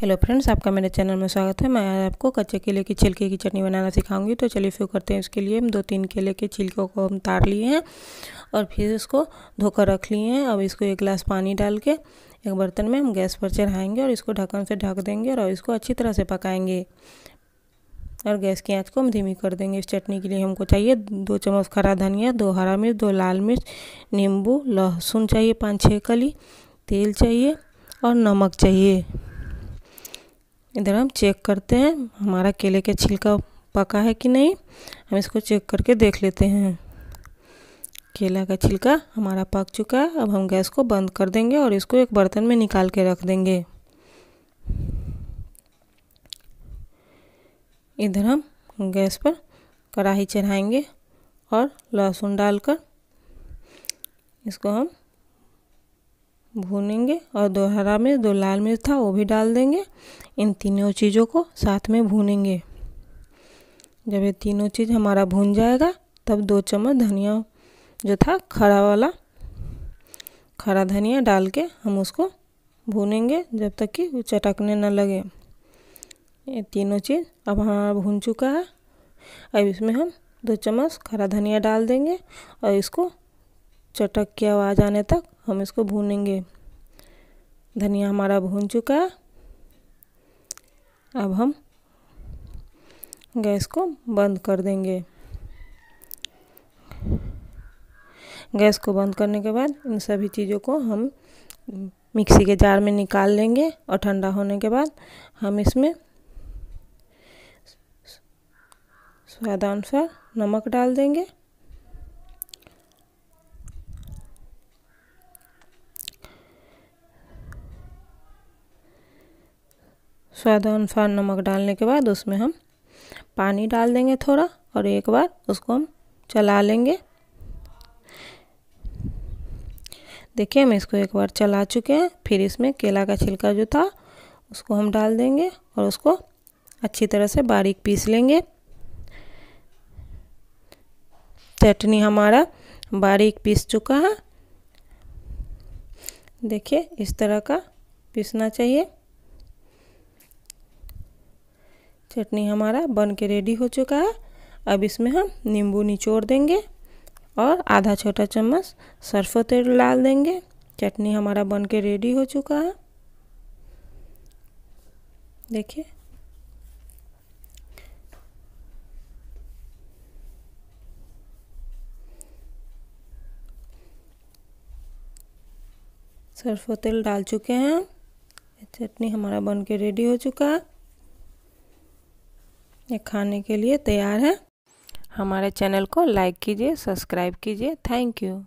hello friends आपका मेरे channel में स्वागत है मैं आपको कच्चे केले की छिलके की चटनी बनाना सिखाऊंगी तो चलिए शुरू करते हैं इसके लिए हम दो तीन केले के छिलकों को हम तार लिए हैं और फिर इसको धोकर रख लिए हैं अब इसको एक गिलास पानी डाल के एक बर्तन में हम गैस पर चढ़ाएँगे और इसको ढक्कन से ढक देंगे और इसको अच्छी तरह से पकाएँगे और गैस की आँच को हम धीमी कर देंगे इस चटनी के लिए हमको चाहिए दो चम्मच खरा धनिया दो हरा मिर्च दो लाल मिर्च नींबू लहसुन चाहिए पाँच छः कली तेल चाहिए और नमक चाहिए इधर हम चेक करते हैं हमारा केले का छिलका पका है कि नहीं हम इसको चेक करके देख लेते हैं केला का छिलका हमारा पक चुका है अब हम गैस को बंद कर देंगे और इसको एक बर्तन में निकाल के रख देंगे इधर हम गैस पर कढ़ाई चढ़ाएंगे और लहसुन डालकर इसको हम भूनेंगे और दो हरा मिर्च दो लाल मिर्च था वो भी डाल देंगे इन तीनों चीज़ों को साथ में भूनेंगे जब ये तीनों चीज़ हमारा भून जाएगा तब दो चम्मच धनिया जो था खड़ा वाला खड़ा धनिया डाल के हम उसको भूनेंगे जब तक कि वो चटकने न लगे ये तीनों चीज़ अब हमारा भून चुका है अब इसमें हम दो चम्मच खड़ा धनिया डाल देंगे और इसको चटक की आवाज़ आने तक हम इसको भूनेंगे धनिया हमारा भून चुका है अब हम गैस को बंद कर देंगे गैस को बंद करने के बाद इन सभी चीज़ों को हम मिक्सी के जार में निकाल लेंगे और ठंडा होने के बाद हम इसमें स्वादानुसार नमक डाल देंगे स्वाद अनुसार नमक डालने के बाद उसमें हम पानी डाल देंगे थोड़ा और एक बार उसको हम चला लेंगे देखिए हम इसको एक बार चला चुके हैं फिर इसमें केला का छिलका जो था उसको हम डाल देंगे और उसको अच्छी तरह से बारीक पीस लेंगे चटनी हमारा बारीक पीस चुका है देखिए इस तरह का पीसना चाहिए चटनी हमारा बन के रेडी हो चुका है अब इसमें हम नींबू निचोड़ देंगे और आधा छोटा चम्मच सरसों तेल डाल देंगे चटनी हमारा बन के रेडी हो चुका है देखिए सरसों तेल डाल चुके हैं चटनी हमारा बन के रेडी हो चुका है ये खाने के लिए तैयार है हमारे चैनल को लाइक कीजिए सब्सक्राइब कीजिए थैंक यू